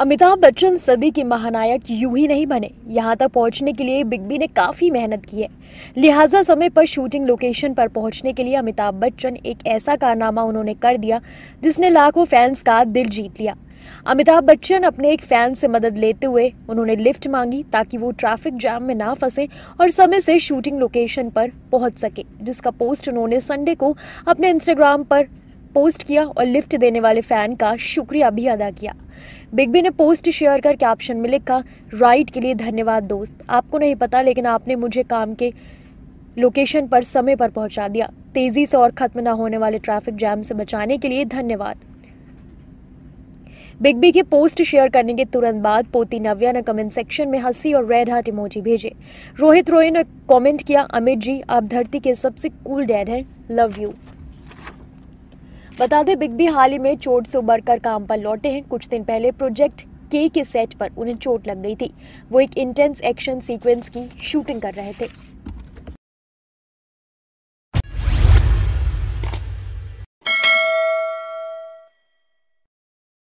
अमिताभ बच्चन सदी के महानायक यूं ही नहीं बने यहाँ तक पहुँचने के लिए बिग बी ने काफ़ी मेहनत की है लिहाजा समय पर शूटिंग लोकेशन पर पहुँचने के लिए अमिताभ बच्चन एक ऐसा कारनामा उन्होंने कर दिया जिसने लाखों फैंस का दिल जीत लिया अमिताभ बच्चन अपने एक फैन से मदद लेते हुए उन्होंने लिफ्ट मांगी ताकि वो ट्रैफिक जाम में ना फंसे और समय से शूटिंग लोकेशन पर पहुंच सके जिसका पोस्ट उन्होंने संडे को अपने इंस्टाग्राम पर पोस्ट किया और लिफ्ट देने वाले फ़ैन का शुक्रिया भी अदा किया बिग बी ने पोस्ट शेयर कर कैप्शन में लिखा राइट के लिए धन्यवाद दोस्त आपको नहीं पता लेकिन आपने मुझे काम के लोकेशन पर समय पर पहुंचा दिया तेज़ी से और ख़त्म ना होने वाले ट्रैफिक जाम से बचाने के लिए धन्यवाद बिग बी के पोस्ट शेयर करने के तुरंत बाद पोती नव्या ने कमेंट सेक्शन में हंसी और रेड हार्ट इमोजी भेजे रोहित रोय ने कमेंट किया अमित जी आप धरती के सबसे कूल डैड हैं लव यू बता दें बिग बी हाल ही में चोट से उबरकर काम पर लौटे हैं कुछ दिन पहले प्रोजेक्ट के के सेट पर उन्हें चोट लग गई थी वो एक इंटेंस एक्शन सीक्वेंस की शूटिंग कर रहे थे